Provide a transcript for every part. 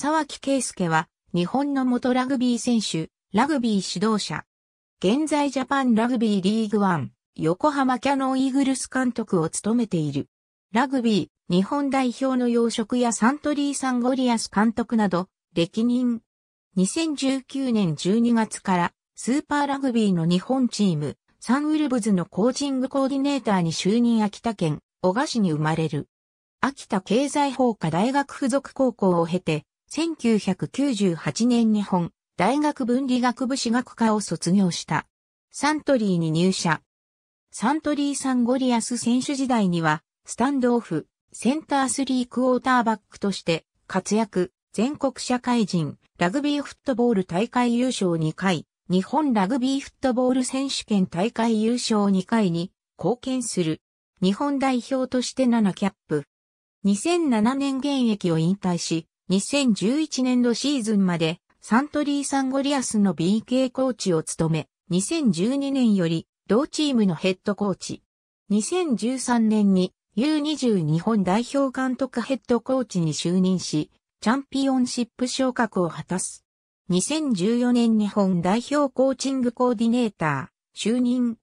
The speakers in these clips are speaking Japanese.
沢木圭介は、日本の元ラグビー選手、ラグビー指導者。現在ジャパンラグビーリーグワン、横浜キャノンイーグルス監督を務めている。ラグビー、日本代表の養殖やサントリーサンゴリアス監督など、歴任。2019年12月から、スーパーラグビーの日本チーム、サンウルブズのコーチングコーディネーターに就任秋田県、小賀市に生まれる。秋田経済法科大学附属高校を経て、1998年日本大学文理学部史学科を卒業した。サントリーに入社。サントリーサンゴリアス選手時代には、スタンドオフ、センタースリークォーターバックとして活躍、全国社会人、ラグビーフットボール大会優勝2回、日本ラグビーフットボール選手権大会優勝2回に貢献する。日本代表として7キャップ。2007年現役を引退し、2011年度シーズンまでサントリーサンゴリアスの BK コーチを務め、2012年より同チームのヘッドコーチ。2013年に U20 日本代表監督ヘッドコーチに就任し、チャンピオンシップ昇格を果たす。2014年日本代表コーチングコーディネーター、就任。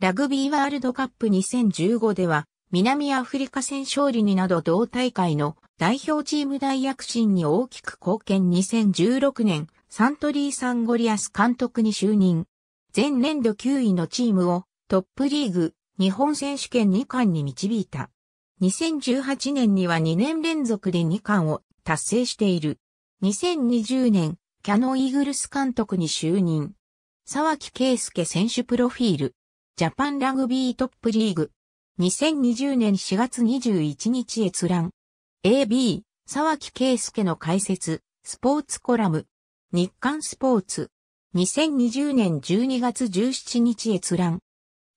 ラグビーワールドカップ2015では、南アフリカ戦勝利になど同大会の代表チーム大躍進に大きく貢献2016年、サントリーサンゴリアス監督に就任。前年度9位のチームをトップリーグ日本選手権2冠に導いた。2018年には2年連続で2冠を達成している。2020年、キャノイーグルス監督に就任。沢木圭介選手プロフィール。ジャパンラグビートップリーグ。2020年4月21日閲覧。AB、沢木圭介の解説、スポーツコラム、日刊スポーツ、2020年12月17日閲覧。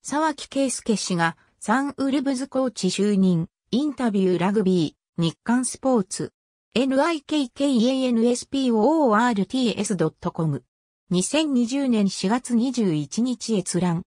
沢木圭介氏がサンウルブズコーチ就任、インタビューラグビー、日刊スポーツ、nikkansport.com o s。2020年4月21日閲覧。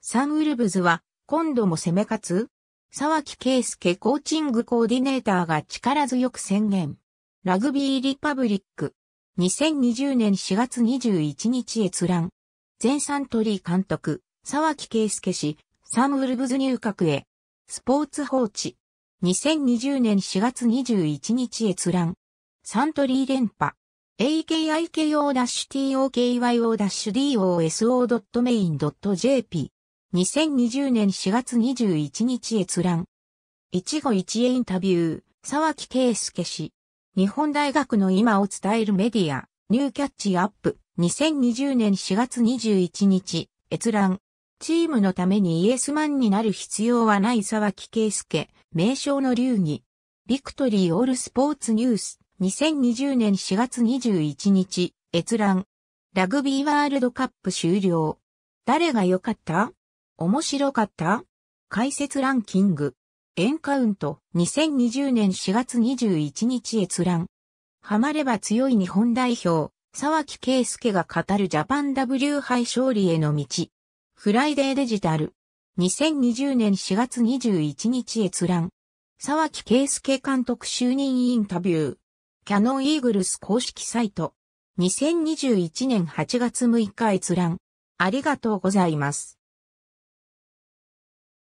サンウルブズは今度も攻め勝つ沢木圭介コーチングコーディネーターが力強く宣言。ラグビーリパブリック。2020年4月21日閲覧。全サントリー監督、沢木圭介氏、サムウルブズ入閣へ。スポーツ放置。2020年4月21日閲覧。サントリー連覇。AKIKO-TOKYO-DOSO.main.jp 2020年4月21日閲覧。一期一会インタビュー、沢木圭介氏。日本大学の今を伝えるメディア、ニューキャッチアップ。2020年4月21日、閲覧。チームのためにイエスマンになる必要はない沢木圭介、名称の流儀。ビクトリーオールスポーツニュース。2020年4月21日、閲覧。ラグビーワールドカップ終了。誰が良かった面白かった解説ランキング。エンカウント2020年4月21日閲覧。ハマれば強い日本代表、沢木圭介が語るジャパン W 杯勝利への道。フライデーデジタル。2020年4月21日閲覧。沢木圭介監督就任インタビュー。キャノンイーグルス公式サイト。2021年8月6日閲覧。ありがとうございます。